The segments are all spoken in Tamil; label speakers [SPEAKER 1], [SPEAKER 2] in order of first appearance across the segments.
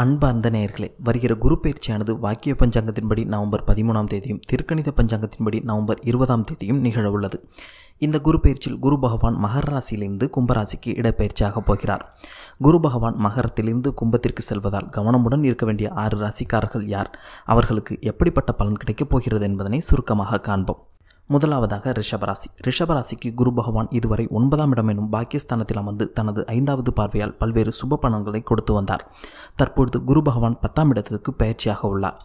[SPEAKER 1] அன்ப அந்த நேயர்களே வருகிற குரு பயிற்சியானது வாக்கிய பஞ்சாங்கத்தின்படி நவம்பர் பதிமூணாம் தேதியும் திருக்கணித பஞ்சாங்கத்தின்படி நவம்பர் இருபதாம் தேதியும் நிகழவுள்ளது இந்த குரு பயிற்சியில் குரு பகவான் மகர ராசியிலிருந்து கும்பராசிக்கு இடப்பெயர்ச்சியாக போகிறார் குரு பகவான் மகரத்திலிருந்து கும்பத்திற்கு செல்வதால் கவனமுடன் இருக்க வேண்டிய ஆறு ராசிக்காரர்கள் யார் அவர்களுக்கு எப்படிப்பட்ட பலன் கிடைக்கப் போகிறது என்பதனை சுருக்கமாக காண்போம் முதலாவதாக ரிஷபராசி ரிஷபராசிக்கு குரு பகவான் இதுவரை ஒன்பதாம் இடம் எனும் பாக்கியஸ்தானத்தில் அமர்ந்து தனது ஐந்தாவது பார்வையால் பல்வேறு சுப பணங்களை கொடுத்து வந்தார் தற்பொழுது குரு பகவான் பத்தாம் இடத்திற்கு பயிற்சியாக உள்ளார்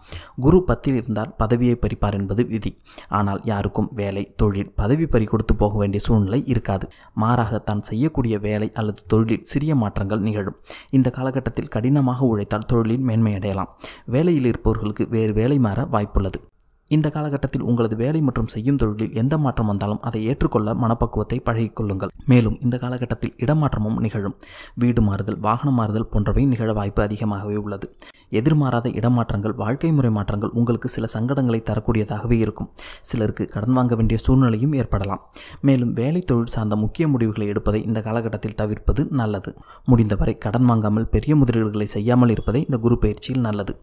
[SPEAKER 1] குரு பத்தில் இருந்தால் பதவியை பறிப்பார் என்பது விதி ஆனால் யாருக்கும் வேலை தொழில் பதவி பறி கொடுத்து போக வேண்டிய சூழ்நிலை இருக்காது மாறாக தான் செய்யக்கூடிய வேலை அல்லது தொழிலில் சிறிய மாற்றங்கள் நிகழும் இந்த காலகட்டத்தில் கடினமாக உழைத்தால் தொழிலில் மேன்மையடையலாம் வேலையில் இருப்பவர்களுக்கு வேறு வேலை மாற வாய்ப்புள்ளது இந்த காலகட்டத்தில் உங்களது வேலை மற்றும் செய்யும் தொழிலில் எந்த மாற்றம் வந்தாலும் அதை ஏற்றுக்கொள்ள மனப்பக்குவத்தை பழகிக்கொள்ளுங்கள் மேலும் இந்த காலகட்டத்தில் இடமாற்றமும் நிகழும் வீடு மாறுதல் வாகன மாறுதல் போன்றவை நிகழ வாய்ப்பு அதிகமாகவே உள்ளது எதிர்மாறாத இடமாற்றங்கள் வாழ்க்கை முறை மாற்றங்கள் உங்களுக்கு சில சங்கடங்களை தரக்கூடியதாகவே இருக்கும் சிலருக்கு கடன் வாங்க வேண்டிய சூழ்நிலையும் ஏற்படலாம் மேலும் வேலை தொழில் சார்ந்த முக்கிய முடிவுகளை எடுப்பதை இந்த காலகட்டத்தில் தவிர்ப்பது நல்லது முடிந்தவரை கடன் வாங்காமல் பெரிய முதலீடுகளை செய்யாமல் இருப்பதே இந்த குரு பயிற்சியில் நல்லது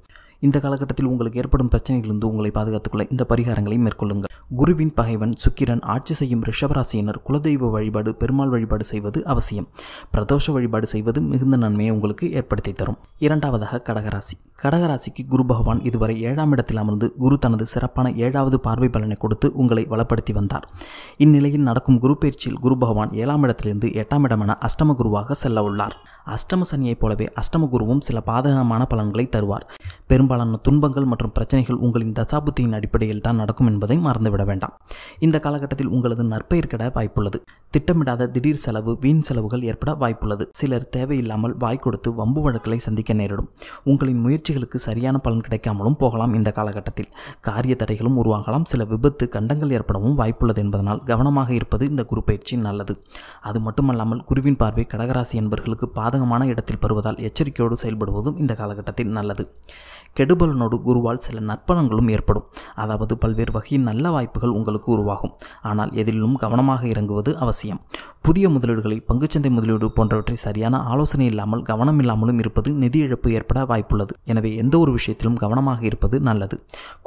[SPEAKER 1] இந்த காலகட்டத்தில் உங்களுக்கு ஏற்படும் இருந்து உங்களை பாதுகாத்துக்கொள்ள இந்த பரிகாரங்களை மேற்கொள்ளுங்கள் குருவின் பகைவன் சுக்கிரன் ஆட்சி செய்யும் ரிஷபராசியினர் குலதெய்வ வழிபாடு பெருமாள் வழிபாடு செய்வது அவசியம் பிரதோஷ வழிபாடு செய்வது மிகுந்த நன்மையை உங்களுக்கு ஏற்படுத்தி தரும் இரண்டாவதாக கடகராசி கடகராசிக்கு குரு பகவான் இதுவரை ஏழாம் இடத்தில் அமர்ந்து குரு தனது சிறப்பான ஏழாவது பார்வை பலனை கொடுத்து உங்களை வளப்படுத்தி வந்தார் இந்நிலையில் நடக்கும் குரு பயிற்சியில் குரு பகவான் ஏழாம் இடத்திலிருந்து எட்டாம் இடமான அஷ்டம குருவாக செல்ல உள்ளார் அஷ்டம சனியைப் போலவே அஷ்டம குருவும் சில பாதகமான பலன்களை தருவார் பெரும்பாலான துன்பங்கள் மற்றும் பிரச்சனைகள் உங்களின் தசாபுத்தியின் அடிப்படையில் தான் நடக்கும் என்பதை மறந்துவிட வேண்டாம் இந்த காலகட்டத்தில் உங்களது நற்பெயர் கிட வாய்ப்புள்ளது திட்டமிடாத திடீர் செலவு வீண் செலவுகள் ஏற்பட வாய்ப்புள்ளது சிலர் தேவையில்லாமல் வாய் கொடுத்து வம்பு வழக்குகளை சந்திக்க நேரிடும் உங்களின் முயற்சிகளுக்கு சரியான பலன் கிடைக்காமலும் போகலாம் இந்த காலகட்டத்தில் காரிய தடைகளும் உருவாகலாம் சில விபத்து கண்டங்கள் ஏற்படவும் வாய்ப்புள்ளது என்பதனால் கவனமாக இருப்பது இந்த குரு பயிற்சி நல்லது அது மட்டுமல்லாமல் குருவின் பார்வை கடகராசி என்பவர்களுக்கு பாதகமான இடத்தில் பருவதால் எச்சரிக்கையோடு செயல்படுவதும் இந்த காலகட்டத்தில் நல்லது கெடுபலனோடு குருவால் சில நற்பலன்களும் ஏற்படும் அதாவது பல்வேறு வகையின் நல்ல வாய்ப்புகள் உங்களுக்கு உருவாகும் ஆனால் எதிலும் கவனமாக இறங்குவது அவசியம் அவசியம் புதிய முதலீடுகளை பங்குச்சந்தை முதலீடு போன்றவற்றை சரியான ஆலோசனை இல்லாமல் கவனம் இல்லாமலும் இருப்பது நிதி இழப்பு ஏற்பட வாய்ப்புள்ளது எனவே எந்த ஒரு விஷயத்திலும் கவனமாக இருப்பது நல்லது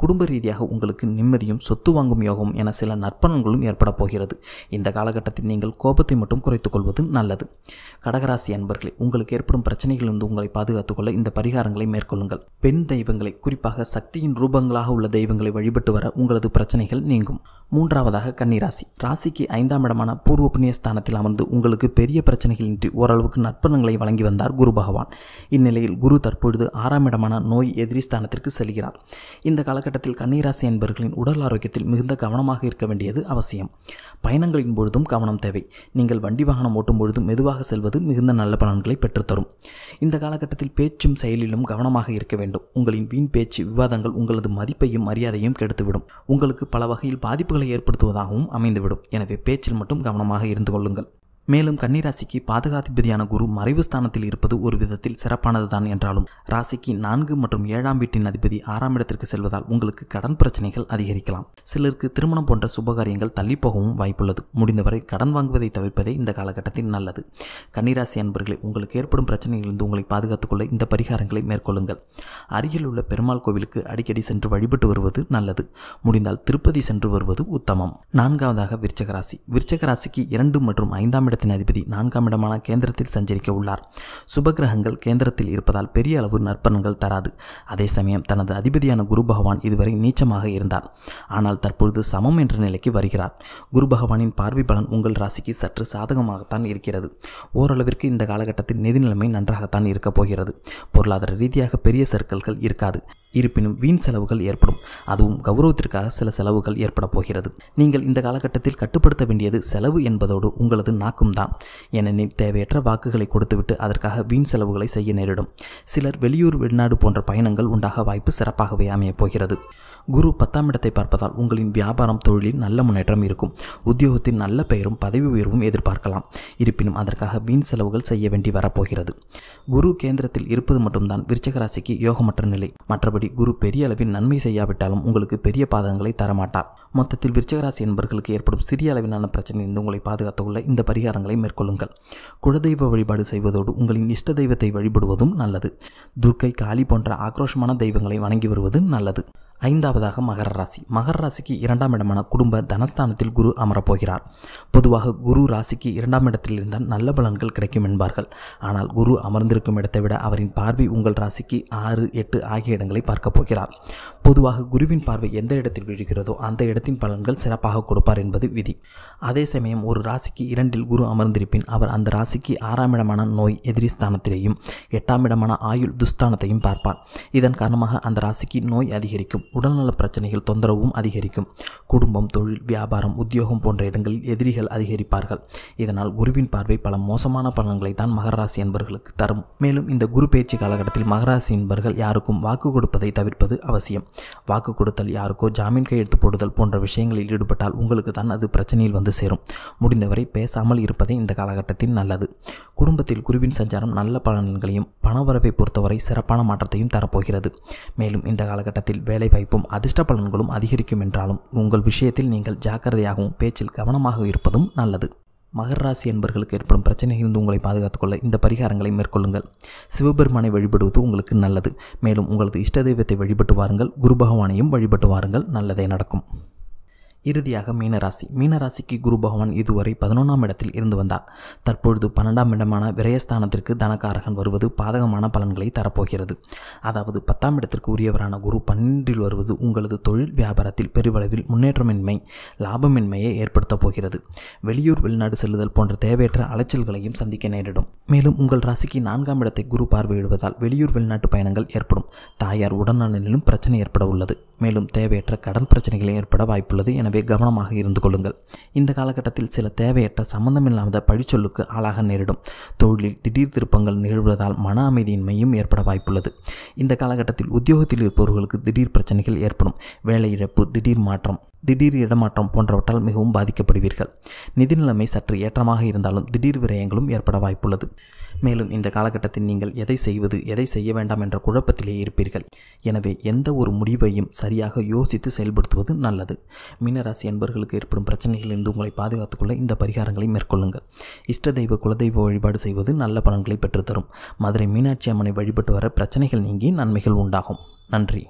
[SPEAKER 1] குடும்ப ரீதியாக உங்களுக்கு நிம்மதியும் சொத்து வாங்கும் யோகம் என சில நற்பணங்களும் ஏற்பட போகிறது இந்த காலகட்டத்தில் நீங்கள் கோபத்தை மட்டும் குறைத்துக் கொள்வது நல்லது கடகராசி அன்பர்களே உங்களுக்கு ஏற்படும் பிரச்சனைகளிலிருந்து உங்களை பாதுகாத்துக் கொள்ள இந்த பரிகாரங்களை மேற்கொள்ளுங்கள் பெண் தெய்வங்களை குறிப்பாக சக்தியின் ரூபங்களாக உள்ள தெய்வங்களை வழிபட்டு வர உங்களது பிரச்சனைகள் நீங்கும் மூன்றாவதாக கன்னிராசி ராசிக்கு ஐந்தாம் இடமான பூர்வ புண்ணிய ஸ்தானத்தில் அமர்ந்து உங்களுக்கு பெரிய பிரச்சனைகளின்றி ஓரளவுக்கு நற்பணங்களை வழங்கி வந்தார் குரு பகவான் இந்நிலையில் குரு தற்பொழுது ஆறாம் இடமான நோய் எதிரி ஸ்தானத்திற்கு செல்கிறார் இந்த காலகட்டத்தில் கண்ணீராசி என்பவர்களின் உடல் ஆரோக்கியத்தில் மிகுந்த கவனமாக இருக்க வேண்டியது அவசியம் பயணங்களின் பொழுதும் கவனம் தேவை நீங்கள் வண்டி வாகனம் ஓட்டும் பொழுதும் மெதுவாக செல்வது மிகுந்த நல்ல பலன்களை பெற்றுத்தரும் இந்த காலகட்டத்தில் பேச்சும் செயலிலும் கவனமாக இருக்க வேண்டும் உங்களின் வீண் பேச்சு விவாதங்கள் உங்களது மதிப்பையும் மரியாதையும் கெடுத்துவிடும் உங்களுக்கு பல வகையில் பாதிப்புகளை ஏற்படுத்துவதாகவும் அமைந்துவிடும் எனவே பேச்சில் மட்டும் கவனமாக கவனமாக இருந்து கொள்ளுங்கள் மேலும் கன்னிராசிக்கு பாதகாதிபதியான குரு மறைவு ஸ்தானத்தில் இருப்பது ஒரு விதத்தில் சிறப்பானதுதான் என்றாலும் ராசிக்கு நான்கு மற்றும் ஏழாம் வீட்டின் அதிபதி ஆறாம் இடத்திற்கு செல்வதால் உங்களுக்கு கடன் பிரச்சனைகள் அதிகரிக்கலாம் சிலருக்கு திருமணம் போன்ற சுபகாரியங்கள் தள்ளிப்போகவும் வாய்ப்புள்ளது முடிந்தவரை கடன் வாங்குவதை தவிர்ப்பதே இந்த காலகட்டத்தில் நல்லது கன்னிராசி அன்பர்களை உங்களுக்கு ஏற்படும் பிரச்சனையிலிருந்து உங்களை பாதுகாத்துக்கொள்ள இந்த பரிகாரங்களை மேற்கொள்ளுங்கள் அருகில் உள்ள பெருமாள் கோவிலுக்கு அடிக்கடி சென்று வழிபட்டு வருவது நல்லது முடிந்தால் திருப்பதி சென்று வருவது உத்தமம் நான்காவதாக விருச்சகராசி விருச்சகராசிக்கு இரண்டு மற்றும் ஐந்தாம் இடத்தில் இடத்தின் அதிபதி நான்காம் இடமான கேந்திரத்தில் சஞ்சரிக்க உள்ளார் சுபகிரகங்கள் கேந்திரத்தில் இருப்பதால் பெரிய அளவு நற்பணங்கள் தராது அதே சமயம் தனது அதிபதியான குரு பகவான் இதுவரை நீச்சமாக இருந்தார் ஆனால் தற்பொழுது சமம் என்ற நிலைக்கு வருகிறார் குரு பகவானின் பார்வை பலன் உங்கள் ராசிக்கு சற்று சாதகமாகத்தான் இருக்கிறது ஓரளவிற்கு இந்த காலகட்டத்தில் நிதிநிலைமை நன்றாகத்தான் இருக்கப் போகிறது பொருளாதார ரீதியாக பெரிய சர்க்கிள்கள் இருக்காது இருப்பினும் வீண் செலவுகள் ஏற்படும் அதுவும் கௌரவத்திற்காக சில செலவுகள் ஏற்பட போகிறது நீங்கள் இந்த காலகட்டத்தில் கட்டுப்படுத்த வேண்டியது செலவு என்பதோடு உங்களது நாக்கும் தான் ஏனெனில் தேவையற்ற வாக்குகளை கொடுத்துவிட்டு அதற்காக வீண் செலவுகளை செய்ய நேரிடும் சிலர் வெளியூர் வெளிநாடு போன்ற பயணங்கள் உண்டாக வாய்ப்பு சிறப்பாகவே அமையப் போகிறது குரு பத்தாம் இடத்தை பார்ப்பதால் உங்களின் வியாபாரம் தொழிலில் நல்ல முன்னேற்றம் இருக்கும் உத்தியோகத்தின் நல்ல பெயரும் பதவி உயர்வும் எதிர்பார்க்கலாம் இருப்பினும் அதற்காக வீண் செலவுகள் செய்ய வேண்டி வரப்போகிறது குரு கேந்திரத்தில் இருப்பது மட்டும்தான் விருச்சகராசிக்கு யோகமற்ற நிலை மற்றபடி மற்றபடி குரு பெரிய அளவில் நன்மை செய்யாவிட்டாலும் உங்களுக்கு பெரிய பாதகங்களை தரமாட்டார் மொத்தத்தில் விருச்சகராசி என்பர்களுக்கு ஏற்படும் சிறிய அளவிலான பிரச்சனையிலிருந்து உங்களை பாதுகாத்துள்ள இந்த பரிகாரங்களை மேற்கொள்ளுங்கள் குலதெய்வ வழிபாடு செய்வதோடு உங்களின் இஷ்ட தெய்வத்தை வழிபடுவதும் நல்லது துர்க்கை காளி போன்ற ஆக்ரோஷமான தெய்வங்களை வணங்கி வருவது நல்லது ஐந்தாவதாக மகர ராசி மகர ராசிக்கு இரண்டாம் இடமான குடும்ப தனஸ்தானத்தில் குரு அமரப்போகிறார் பொதுவாக குரு ராசிக்கு இரண்டாம் இடத்தில் இருந்தால் நல்ல பலன்கள் கிடைக்கும் என்பார்கள் ஆனால் குரு அமர்ந்திருக்கும் இடத்தை விட அவரின் பார்வை உங்கள் ராசிக்கு ஆறு எட்டு ஆகிய இடங்களை பார்க்கப் போகிறார் பொதுவாக குருவின் பார்வை எந்த இடத்தில் விழுகிறதோ அந்த இடத்தின் பலன்கள் சிறப்பாக கொடுப்பார் என்பது விதி அதே சமயம் ஒரு ராசிக்கு இரண்டில் குரு அமர்ந்திருப்பின் அவர் அந்த ராசிக்கு ஆறாம் இடமான நோய் எதிரி ஸ்தானத்திலேயும் எட்டாம் இடமான ஆயுள் துஸ்தானத்தையும் பார்ப்பார் இதன் காரணமாக அந்த ராசிக்கு நோய் அதிகரிக்கும் உடல்நல பிரச்சனைகள் தொந்தரவும் அதிகரிக்கும் குடும்பம் தொழில் வியாபாரம் உத்தியோகம் போன்ற இடங்களில் எதிரிகள் அதிகரிப்பார்கள் இதனால் குருவின் பார்வை பல மோசமான பலன்களை தான் மகராசி என்பர்களுக்கு தரும் மேலும் இந்த குரு பேச்சு காலகட்டத்தில் மகராசி என்பர்கள் யாருக்கும் வாக்கு கொடுப்பதை தவிர்ப்பது அவசியம் வாக்கு கொடுத்தல் யாருக்கோ ஜாமீன் கையெழுத்து போடுதல் போன்ற விஷயங்களில் ஈடுபட்டால் உங்களுக்கு தான் அது பிரச்சனையில் வந்து சேரும் முடிந்தவரை பேசாமல் இருப்பதே இந்த காலகட்டத்தில் நல்லது குடும்பத்தில் குருவின் சஞ்சாரம் நல்ல பலன்களையும் பணவரவை பொறுத்தவரை சிறப்பான மாற்றத்தையும் தரப்போகிறது மேலும் இந்த காலகட்டத்தில் வேலை வாய்ப்பும் அதிர்ஷ்ட பலன்களும் அதிகரிக்கும் என்றாலும் உங்கள் விஷயத்தில் நீங்கள் ஜாக்கிரதையாகவும் பேச்சில் கவனமாக இருப்பதும் நல்லது மகர ராசி என்பர்களுக்கு ஏற்படும் பிரச்சனையிலிருந்து உங்களை பாதுகாத்துக்கொள்ள இந்த பரிகாரங்களை மேற்கொள்ளுங்கள் சிவபெருமானை வழிபடுவது உங்களுக்கு நல்லது மேலும் உங்களது இஷ்ட தெய்வத்தை வழிபட்டு வாருங்கள் குரு பகவானையும் வழிபட்டு வாருங்கள் நல்லதே நடக்கும் இறுதியாக மீனராசி மீனராசிக்கு குரு பகவான் இதுவரை பதினொன்றாம் இடத்தில் இருந்து வந்தார் தற்பொழுது பன்னெண்டாம் இடமான விரயஸ்தானத்திற்கு தனக்காரகன் வருவது பாதகமான பலன்களை தரப்போகிறது அதாவது பத்தாம் இடத்திற்கு உரியவரான குரு பன்னெண்டில் வருவது உங்களது தொழில் வியாபாரத்தில் பெருவளவில் முன்னேற்றமின்மை லாபமின்மையை ஏற்படுத்தப் போகிறது வெளியூர் வெளிநாடு செல்லுதல் போன்ற தேவையற்ற அலைச்சல்களையும் சந்திக்க நேரிடும் மேலும் உங்கள் ராசிக்கு நான்காம் இடத்தை குரு பார்வையிடுவதால் வெளியூர் வெளிநாட்டு பயணங்கள் ஏற்படும் தாயார் உடல்நலனிலும் பிரச்சனை ஏற்பட உள்ளது மேலும் தேவையற்ற கடன் பிரச்சனைகளை ஏற்பட வாய்ப்புள்ளது என எனவே கவனமாக இருந்து கொள்ளுங்கள் இந்த காலகட்டத்தில் சில தேவையற்ற சம்பந்தமில்லாத பழிச்சொல்லுக்கு ஆளாக நேரிடும் தொழிலில் திடீர் திருப்பங்கள் நிகழ்வதால் மன அமைதியின்மையும் ஏற்பட வாய்ப்புள்ளது இந்த காலகட்டத்தில் உத்தியோகத்தில் இருப்பவர்களுக்கு திடீர் பிரச்சனைகள் ஏற்படும் வேலை இழப்பு திடீர் மாற்றம் திடீர் இடமாற்றம் போன்றவற்றால் மிகவும் பாதிக்கப்படுவீர்கள் நிதி நிலைமை சற்று ஏற்றமாக இருந்தாலும் திடீர் விரயங்களும் ஏற்பட வாய்ப்புள்ளது மேலும் இந்த காலகட்டத்தில் நீங்கள் எதை செய்வது எதை செய்ய வேண்டாம் என்ற குழப்பத்திலே இருப்பீர்கள் எனவே எந்த ஒரு முடிவையும் சரியாக யோசித்து செயல்படுத்துவது நல்லது மின மீனராசி என்பர்களுக்கு ஏற்படும் பிரச்சனைகளிலிருந்து உங்களை கொள்ள இந்த பரிகாரங்களை மேற்கொள்ளுங்கள் இஷ்ட தெய்வ குலதெய்வ வழிபாடு செய்வது நல்ல பலன்களை பெற்றுத்தரும் மதுரை மீனாட்சி அம்மனை வழிபட்டு வர பிரச்சனைகள் நீங்கி நன்மைகள் உண்டாகும் நன்றி